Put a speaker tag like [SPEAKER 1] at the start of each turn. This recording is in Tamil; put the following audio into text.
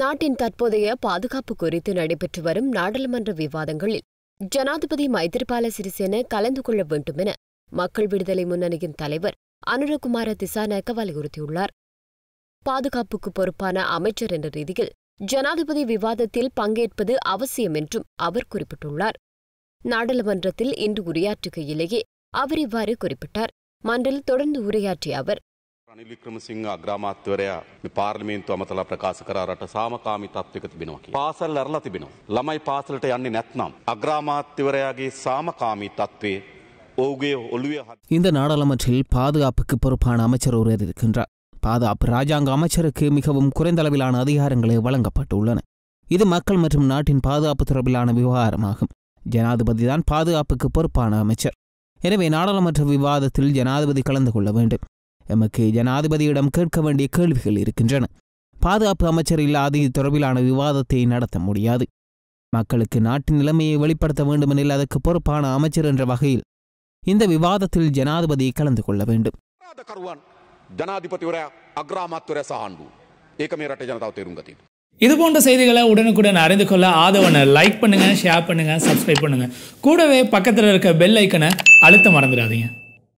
[SPEAKER 1] நாட்டின் தற்போதைய பாதுகாப்பு குறித்து நடைபெற்று வரும் நாடாளுமன்ற விவாதங்களில் ஜனாதிபதி மைத்திரிபால சிறிசேன கலந்து கொள்ள வேண்டும் என மக்கள் விடுதலை முன்னணியின் தலைவர் அனுரகுமார திசாநாயக்க வலியுறுத்தியுள்ளார் பாதுகாப்புக்கு பொறுப்பான அமைச்சர் என்ற ரீதியில் ஜனாதிபதி விவாதத்தில் பங்கேற்பது அவசியம் என்றும் அவர் குறிப்பிட்டுள்ளார் நாடாளுமன்றத்தில் இன்று உரையாற்றுகையிலேயே அவர் இவ்வாறு குறிப்பிட்டார் மன்றில் தொடர்ந்து உரையாற்றிய அவர்
[SPEAKER 2] අනිල් වික්‍රමසිංහ අග්‍රාමාත්‍යවරයා මේ පාර්ලිමේන්තුව අමතලා ප්‍රකාශ කරා රට සාමකාමී තත්වයක තිබෙනවා කියලා. පාසල් ඇරලා තිබෙනවා. ළමයි පාසලට යන්නේ නැත්නම් අග්‍රාමාත්‍යවරයාගේ සාමකාමී தત્ත්වයේ ඔහුගේ ඔළුවේ
[SPEAKER 3] இந்த நாடாளுமன்றில் பாதுகாப்புக்கு பொறுப்பான அமைச்சர் ஒருவர் இருக்கின்றார் பாதுகாப்பு ராஜாங்க அமைச்சருக்கு மிகவும் குறைந்த அளவிலான அதிகாரங்களே வழங்கப்பட்டுள்ளன இது மக்கள் மற்றும் நாட்டின் பாதுகாப்பு தொடர்பிலான விவகாரமாகும் ஜனாதிபதிதான் பாதுகாப்புக்கு பொறுப்பான அமைச்சர் எனவே நாடாளுமன்ற விவாதத்தில் ஜனாதிபதி கலந்து கொள்ள வேண்டும் எமக்கு ஜனாதிபதியிடம் கேட்க வேண்டிய கேள்விகள் இருக்கின்றன பாதுகாப்பு அமைச்சர் இல்லாது இது தொடர்பிலான விவாதத்தை நடத்த முடியாது மக்களுக்கு நாட்டின் நிலைமையை வெளிப்படுத்த வேண்டுமெனில் அதற்கு பொறுப்பான அமைச்சர் என்ற வகையில் இந்த விவாதத்தில் ஜனாதிபதி கலந்து கொள்ள வேண்டும்
[SPEAKER 4] இதுபோன்ற செய்திகளை உடனுக்குடன் அறிந்து கொள்ள ஆதவனை லைக் பண்ணுங்க ஷேர் பண்ணுங்க சப்ஸ்கிரைப் பண்ணுங்க கூடவே பக்கத்தில் இருக்க பெல் ஐக்கனை அழுத்த மறந்துடாதீங்க